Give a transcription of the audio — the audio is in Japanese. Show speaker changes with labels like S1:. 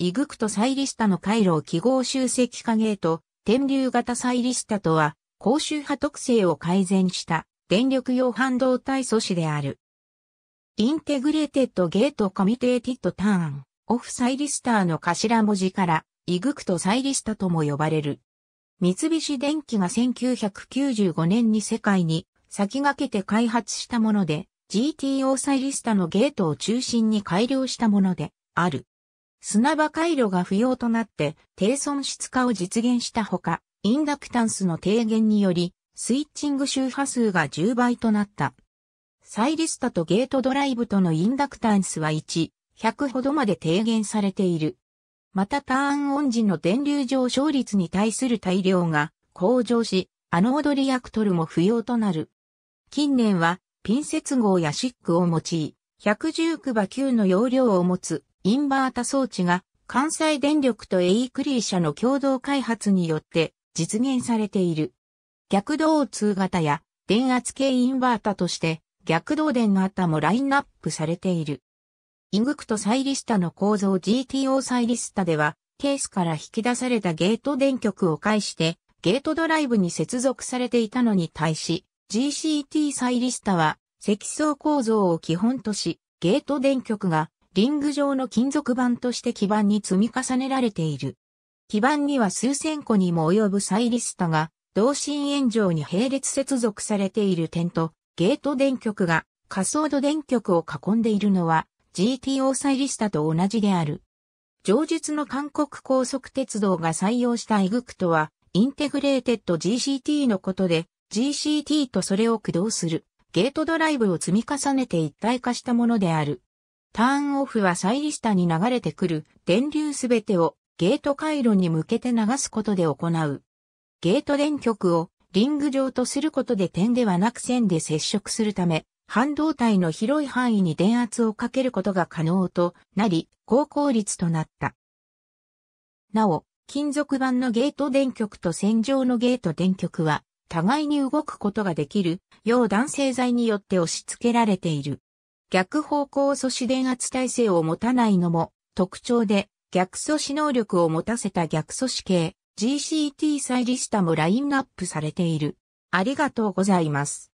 S1: イグクトサイリスタの回路を記号集積化ゲート、天竜型サイリスタとは、高周波特性を改善した電力用半導体素子である。インテグレーテッドゲートコミテーティッドターン、オフサイリスターの頭文字から、イグクトサイリスタとも呼ばれる。三菱電機が1995年に世界に先駆けて開発したもので、GTO サイリスタのゲートを中心に改良したものである。砂場回路が不要となって低損失化を実現したほか、インダクタンスの低減により、スイッチング周波数が10倍となった。サイリスタとゲートドライブとのインダクタンスは1、100ほどまで低減されている。またターンオン時の電流上昇率に対する大量が向上し、アノードリアクトルも不要となる。近年はピン接合やシックを用い、119馬9の容量を持つインバータ装置が関西電力とエイクリー社の共同開発によって実現されている。逆動通型や電圧系インバータとして逆動電型もラインナップされている。イグクトサイリスタの構造 GTO サイリスタではケースから引き出されたゲート電極を介してゲートドライブに接続されていたのに対し GCT サイリスタは積層構造を基本としゲート電極がリング状の金属板として基板に積み重ねられている。基板には数千個にも及ぶサイリスタが、同心円状に並列接続されている点と、ゲート電極が仮想度電極を囲んでいるのは GTO サイリスタと同じである。上述の韓国高速鉄道が採用したエグクトは、インテグレーテッド GCT のことで、GCT とそれを駆動するゲートドライブを積み重ねて一体化したものである。ターンオフはサイリ下に流れてくる電流すべてをゲート回路に向けて流すことで行う。ゲート電極をリング状とすることで点ではなく線で接触するため、半導体の広い範囲に電圧をかけることが可能となり、高効率となった。なお、金属板のゲート電極と線状のゲート電極は、互いに動くことができる、よう弾性材によって押し付けられている。逆方向素子電圧耐性を持たないのも特徴で、逆素子能力を持たせた逆素子系 GCT サイリスタもラインナップされている。ありがとうございます。